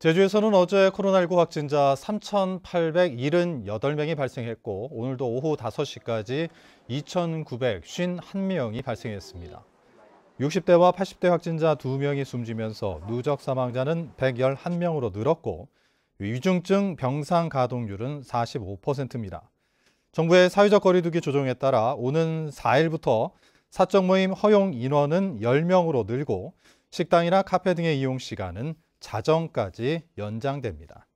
제주에서는 어제 코로나19 확진자 3,878명이 발생했고 오늘도 오후 5시까지 2,951명이 발생했습니다. 60대와 80대 확진자 2명이 숨지면서 누적 사망자는 111명으로 늘었고 위중증 병상 가동률은 45%입니다. 정부의 사회적 거리두기 조정에 따라 오는 4일부터 사적 모임 허용 인원은 10명으로 늘고 식당이나 카페 등의 이용 시간은 자정까지 연장됩니다.